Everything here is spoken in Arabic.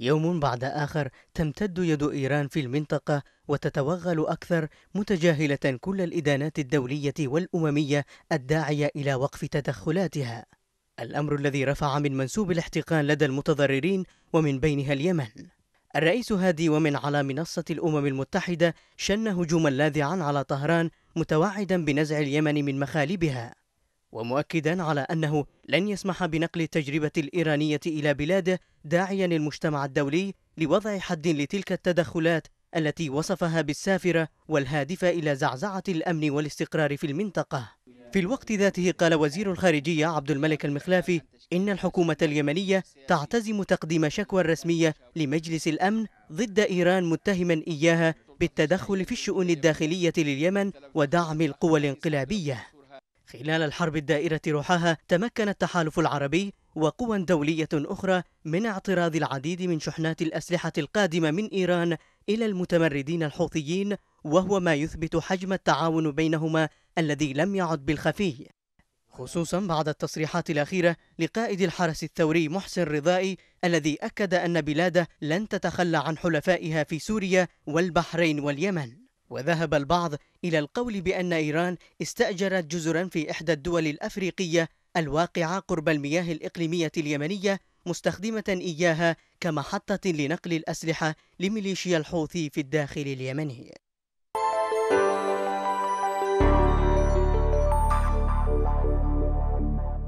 يوم بعد آخر تمتد يد إيران في المنطقة وتتوغل أكثر متجاهلة كل الإدانات الدولية والأممية الداعية إلى وقف تدخلاتها الأمر الذي رفع من منسوب الاحتقان لدى المتضررين ومن بينها اليمن الرئيس هادي ومن على منصة الأمم المتحدة شن هجوما لاذعا على طهران متوعدا بنزع اليمن من مخالبها ومؤكدا على أنه لن يسمح بنقل التجربة الإيرانية إلى بلاده داعيا المجتمع الدولي لوضع حد لتلك التدخلات التي وصفها بالسافرة والهادفة إلى زعزعة الأمن والاستقرار في المنطقة في الوقت ذاته قال وزير الخارجية عبد الملك المخلافي إن الحكومة اليمنية تعتزم تقديم شكوى رسمية لمجلس الأمن ضد إيران متهما إياها بالتدخل في الشؤون الداخلية لليمن ودعم القوى الانقلابية خلال الحرب الدائرة رحاها تمكن التحالف العربي وقوى دولية أخرى من اعتراض العديد من شحنات الأسلحة القادمة من إيران إلى المتمردين الحوثيين وهو ما يثبت حجم التعاون بينهما الذي لم يعد بالخفي خصوصا بعد التصريحات الأخيرة لقائد الحرس الثوري محسن رضائي الذي أكد أن بلاده لن تتخلى عن حلفائها في سوريا والبحرين واليمن وذهب البعض إلى القول بأن إيران استأجرت جزرا في إحدى الدول الأفريقية الواقعة قرب المياه الإقليمية اليمنية مستخدمة إياها كمحطة لنقل الأسلحة لميليشيا الحوثي في الداخل اليمني